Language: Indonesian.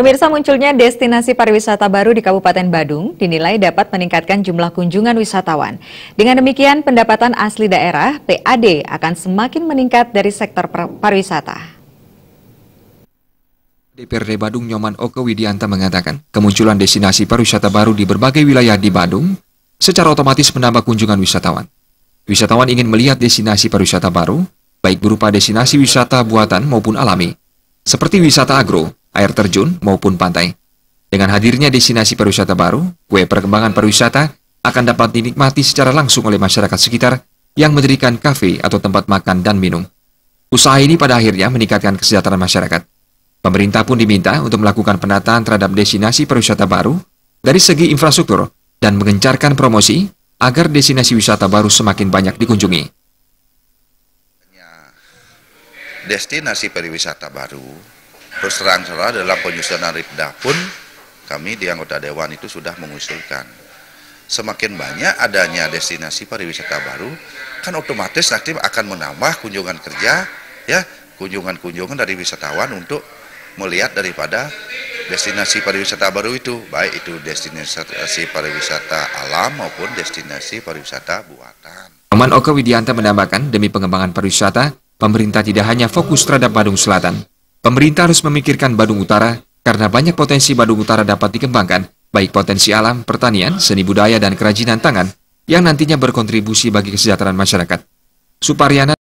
Pemirsa munculnya destinasi pariwisata baru di Kabupaten Badung dinilai dapat meningkatkan jumlah kunjungan wisatawan. Dengan demikian pendapatan asli daerah PAD akan semakin meningkat dari sektor pariwisata. DPRD Badung Nyoman Oke Widianta mengatakan, kemunculan destinasi pariwisata baru di berbagai wilayah di Badung secara otomatis menambah kunjungan wisatawan. Wisatawan ingin melihat destinasi pariwisata baru, baik berupa destinasi wisata buatan maupun alami, seperti wisata agro, air terjun, maupun pantai. Dengan hadirnya destinasi pariwisata baru, kue perkembangan pariwisata akan dapat dinikmati secara langsung oleh masyarakat sekitar yang mendirikan kafe atau tempat makan dan minum. Usaha ini pada akhirnya meningkatkan kesejahteraan masyarakat. Pemerintah pun diminta untuk melakukan penataan terhadap destinasi pariwisata baru dari segi infrastruktur dan mengencarkan promosi agar destinasi wisata baru semakin banyak dikunjungi. Destinasi pariwisata baru terserang salah dalam penyusunan ripda pun kami di anggota dewan itu sudah mengusulkan semakin banyak adanya destinasi pariwisata baru kan otomatis nanti akan menambah kunjungan kerja ya kunjungan-kunjungan dari wisatawan untuk melihat daripada destinasi pariwisata baru itu baik itu destinasi pariwisata alam maupun destinasi pariwisata buatan. Aman Oka Widianta menambahkan demi pengembangan pariwisata pemerintah tidak hanya fokus terhadap Bandung Selatan Pemerintah harus memikirkan Badung Utara karena banyak potensi Badung Utara dapat dikembangkan, baik potensi alam, pertanian, seni budaya, dan kerajinan tangan yang nantinya berkontribusi bagi kesejahteraan masyarakat. Suparyana